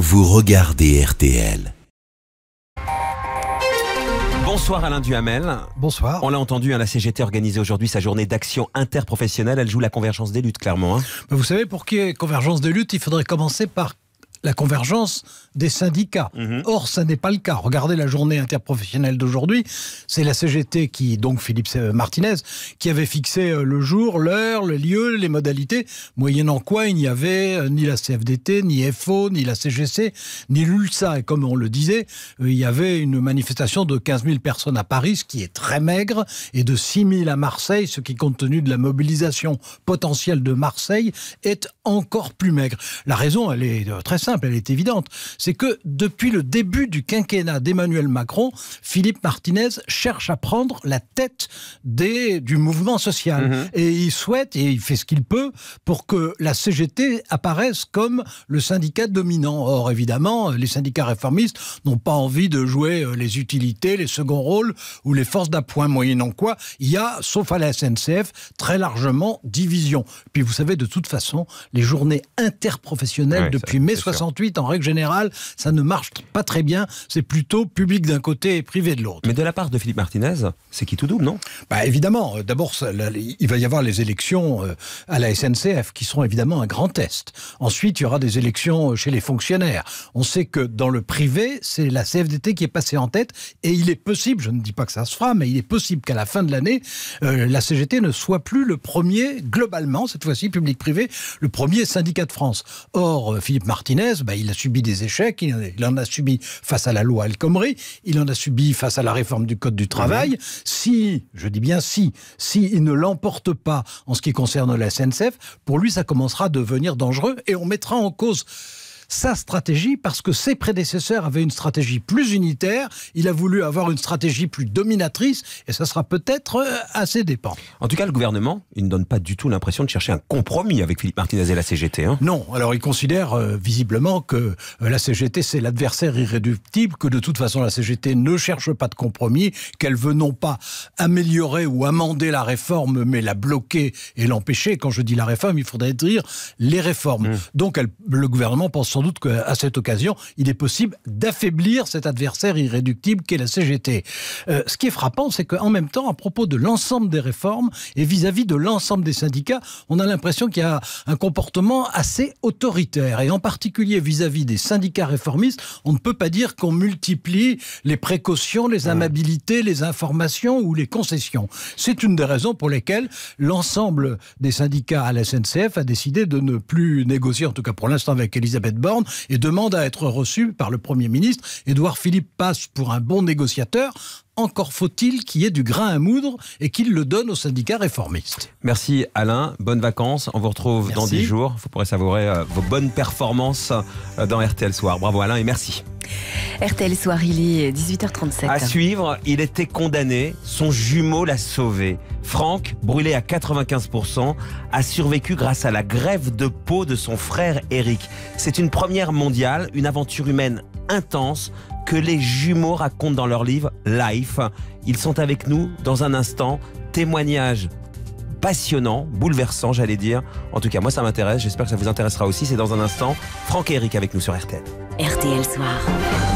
vous regardez RTL. Bonsoir Alain Duhamel. Bonsoir. On l'a entendu, à hein, la CGT organiser aujourd'hui sa journée d'action interprofessionnelle. Elle joue la convergence des luttes, clairement. Hein. Vous savez, pour qu'il y ait convergence des luttes, il faudrait commencer par la convergence des syndicats. Mhm. Or, ça n'est pas le cas. Regardez la journée interprofessionnelle d'aujourd'hui. C'est la CGT qui, donc Philippe Martinez, qui avait fixé euh, le jour, l'heure, le lieu, les modalités, moyennant quoi il n'y avait euh, ni la CFDT, ni FO, ni la CGC, ni l'ULSA. Et comme on le disait, euh, il y avait une manifestation de 15 000 personnes à Paris, ce qui est très maigre, et de 6 000 à Marseille, ce qui, compte tenu de la mobilisation potentielle de Marseille, est encore plus maigre. La raison, elle est très simple elle est évidente. C'est que depuis le début du quinquennat d'Emmanuel Macron, Philippe Martinez cherche à prendre la tête des, du mouvement social. Mhm. Et il souhaite, et il fait ce qu'il peut, pour que la CGT apparaisse comme le syndicat dominant. Or, évidemment, les syndicats réformistes n'ont pas envie de jouer euh, les utilités, les seconds rôles ou les forces d'appoint, moyennant quoi il y a, sauf à la SNCF, très largement division. Puis vous savez, de toute façon, les journées interprofessionnelles depuis mai 60 en règle générale, ça ne marche pas très bien. C'est plutôt public d'un côté et privé de l'autre. Mais de la part de Philippe Martinez, c'est qui tout double, non bah, Évidemment. Euh, d'abord, il va y avoir les élections euh, à la SNCF qui seront évidemment un grand test. Ensuite, il y aura des élections euh, chez les fonctionnaires. On sait que dans le privé, c'est la CFDT qui est passée en tête et il est possible, je ne dis pas que ça se fera, mais il est possible qu'à la fin de l'année, la CGT ne soit plus le premier, globalement, cette fois-ci public-privé, le premier syndicat de France. Or, Philippe Martinez, bah, il a subi des échecs, il, en a subi face à la loi El Khomri, il en a subi face à la réforme du Code du mhm. travail. Si, je dis bien si, s'il ne l'emporte pas en ce qui concerne la SNCF, pour lui, ça commencera à devenir dangereux et on mettra en cause sa stratégie parce que ses prédécesseurs avaient une stratégie plus unitaire. Il a voulu avoir une stratégie plus dominatrice et ça sera peut-être à euh, ses dépens. En tout cas, le gouvernement, il ne donne pas du tout l'impression de chercher un compromis avec Philippe Martinez et la CGT. Hein non, alors il considère euh, visiblement que euh, la CGT c'est l'adversaire irréductible, que de toute façon la CGT ne cherche pas de compromis, qu'elle veut non pas améliorer ou amender la réforme, mais la bloquer et l'empêcher. Quand je dis la réforme, il faudrait dire les réformes. Mmh. Donc elle, le gouvernement pense sans doute qu'à cette occasion, il est possible d'affaiblir cet adversaire irréductible qu'est la CGT. Euh, ce qui est frappant, c'est qu'en même temps, à propos de l'ensemble des réformes et vis-à-vis de l'ensemble des syndicats, on a l'impression qu'il y a un comportement assez autoritaire. Et en particulier vis-à-vis des syndicats réformistes, on ne peut pas dire qu'on multiplie les précautions, les amabilités, les informations ou les concessions. C'est une des raisons pour lesquelles l'ensemble des syndicats à la SNCF a décidé de ne plus négocier, en tout cas pour l'instant avec Elisabeth Borne, et demande à être reçu par le Premier ministre. Édouard Philippe passe pour un bon négociateur. Encore faut-il qu'il y ait du grain à moudre et qu'il le donne aux syndicats réformistes. Merci Alain, bonnes vacances. On vous retrouve dans 10 jours. Vous pourrez savourer euh, vos bonnes performances euh, dans RTL Soir. Bravo Alain et merci. RTL Soir, 18h37. À suivre, il était condamné, son jumeau l'a sauvé. Franck, brûlé à 95%, a survécu grâce à la grève de peau de son frère Eric. C'est une première mondiale, une aventure humaine intense que les jumeaux racontent dans leur livre Life. Ils sont avec nous dans un instant. Témoignage passionnant, bouleversant, j'allais dire. En tout cas, moi, ça m'intéresse. J'espère que ça vous intéressera aussi. C'est dans un instant. Franck et Eric avec nous sur RTL. RTL Soir.